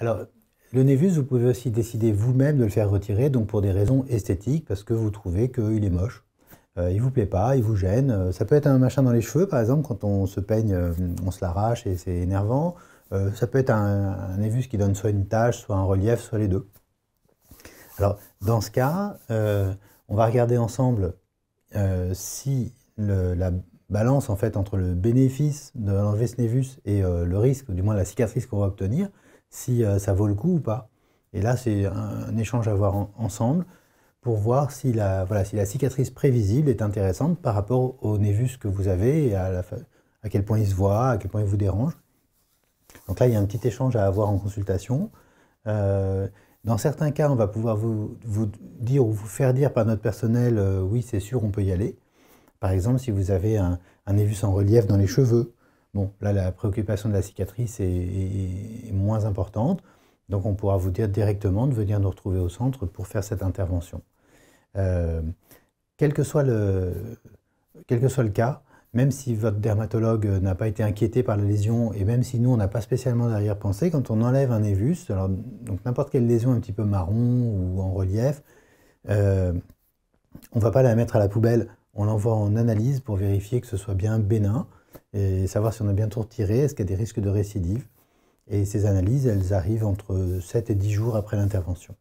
Alors, le névus, vous pouvez aussi décider vous-même de le faire retirer, donc pour des raisons esthétiques, parce que vous trouvez qu'il est moche, euh, il vous plaît pas, il vous gêne. Euh, ça peut être un machin dans les cheveux, par exemple, quand on se peigne, euh, on se l'arrache et c'est énervant. ça peut être un, névus qui donne soit une tache, soit un relief, soit les deux. Alors, dans ce cas, on va regarder ensemble si la balance en fait entre le bénéfice de l'enlever ce névus et le risque, ou du moins la cicatrice qu'on va obtenir, si euh, ça vaut le coup ou pas. Et là, c'est un, échange à avoir ensemble pour voir si la, si la cicatrice prévisible est intéressante par rapport au névus que vous avez et à, à quel point il se voit, à quel point il vous dérange. Donc là, il y a un petit échange à avoir en consultation. Euh, dans certains cas, on va pouvoir vous, vous, dire ou vous faire dire par notre personnel, euh, oui, c'est sûr, on peut y aller. Par exemple, si vous avez un, un névus en relief dans les cheveux, Bon, là, la préoccupation de la cicatrice est, moins importante, donc on pourra vous dire directement de venir nous retrouver au centre pour faire cette intervention. Euh, quel, que soit le, quel que soit le cas, même si votre dermatologue n'a pas été inquiété par la lésion, et même si nous, on n'a pas spécialement d'arrière-pensée, quand on enlève un évus, alors, donc n'importe quelle lésion un petit peu marron ou en relief, euh, on ne va pas la mettre à la poubelle, on l'envoie en analyse pour vérifier que ce soit bien bénin, et savoir si on a bien tout retiré, est-ce qu'il y a des risques de récidive. Et ces analyses, elles arrivent entre 7 et 10 jours après l'intervention.